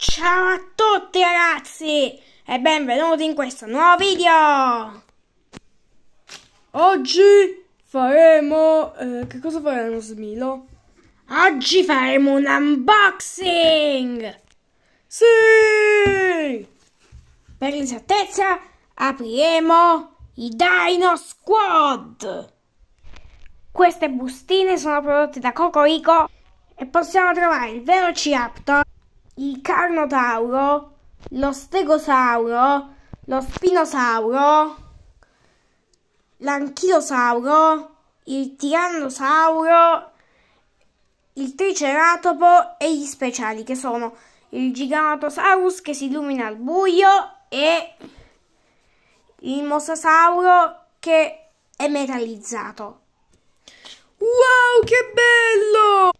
Ciao a tutti ragazzi e benvenuti in questo nuovo video Oggi faremo... Eh, che cosa faremo Smilo? Oggi faremo un unboxing Sì! Per l'esattezza apriremo i Dino Squad Queste bustine sono prodotte da Cocorico e possiamo trovare il Velociraptor carnotauro, lo stegosauro, lo spinosauro, l'anchilosauro, il tirannosauro, il triceratopo e gli speciali che sono il Gigantosaurus che si illumina al buio e il mosasauro che è metallizzato. Wow, che bello!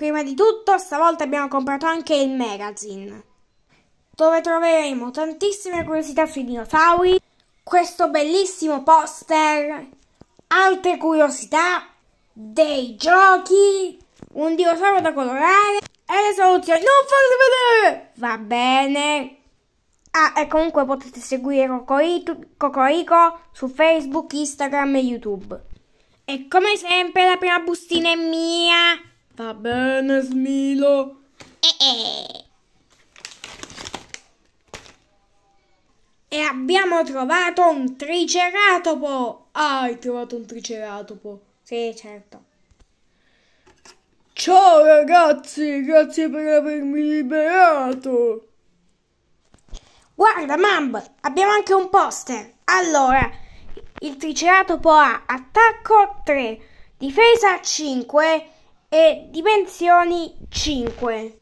Prima di tutto, stavolta abbiamo comprato anche il magazine, dove troveremo tantissime curiosità sui dinosauri, questo bellissimo poster, altre curiosità, dei giochi, un dinosauro da colorare e le soluzioni. Non farle vedere! Va bene! Ah, e comunque potete seguire Cocorico su Facebook, Instagram e YouTube. E come sempre la prima bustina è mia! Va bene, Smilo. Eh, eh. E abbiamo trovato un triceratopo. Ah, hai trovato un triceratopo. Sì, certo. Ciao ragazzi, grazie per avermi liberato. Guarda, Mamb, abbiamo anche un poster. Allora, il triceratopo ha attacco 3, difesa 5 e dimensioni 5.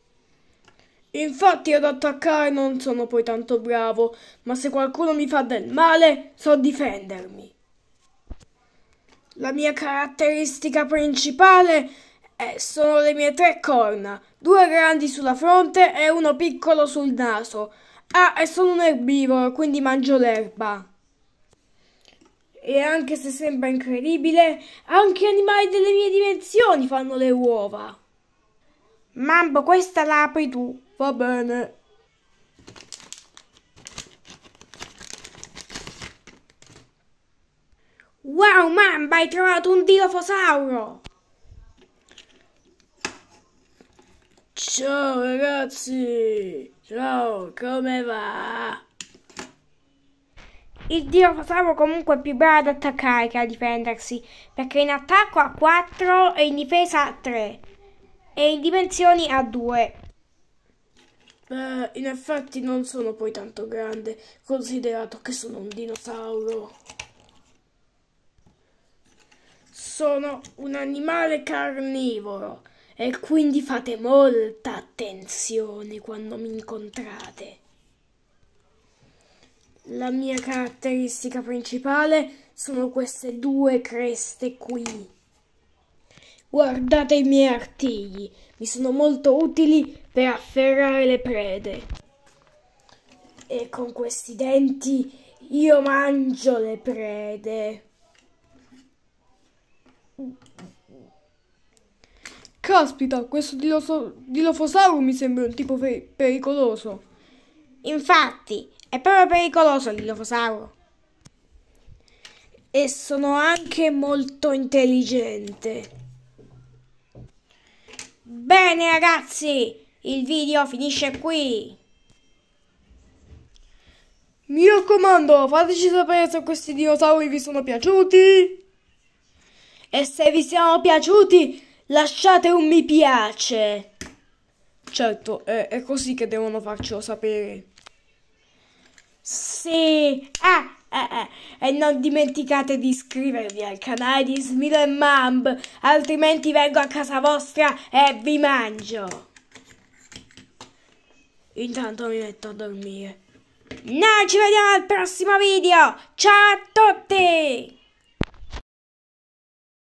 Infatti ad attaccare non sono poi tanto bravo, ma se qualcuno mi fa del male so difendermi. La mia caratteristica principale è, sono le mie tre corna, due grandi sulla fronte e uno piccolo sul naso. Ah, e sono un erbivoro, quindi mangio l'erba. E anche se sembra incredibile, anche animali delle mie dimensioni fanno le uova. Mambo, questa la apri tu. Va bene. Wow, mamba, hai trovato un dilofosauro! Ciao ragazzi! Ciao, come va? il Dilophosauro comunque è più bravo ad attaccare che a difendersi, perché in attacco ha 4 e in difesa ha 3 e in dimensioni ha 2. Beh, in effetti non sono poi tanto grande, considerato che sono un dinosauro. Sono un animale carnivoro e quindi fate molta attenzione quando mi incontrate la mia caratteristica principale sono queste due creste qui. Guardate i miei artigli, mi sono molto utili per afferrare le prede. E con questi denti io mangio le prede. Caspita, questo dilofosauro mi sembra un tipo pericoloso. Infatti, è proprio pericoloso il l'Ilofosauro. E sono anche molto intelligente. Bene ragazzi, il video finisce qui. Mi raccomando, fateci sapere se questi dinosauri vi sono piaciuti. E se vi siano piaciuti, lasciate un mi piace. Certo, è, è così che devono farcelo sapere. Sì! Ah, ah, ah. E non dimenticate di iscrivervi al canale di Smile Mumb, altrimenti vengo a casa vostra e vi mangio! Intanto mi metto a dormire. Noi ci vediamo al prossimo video! Ciao a tutti!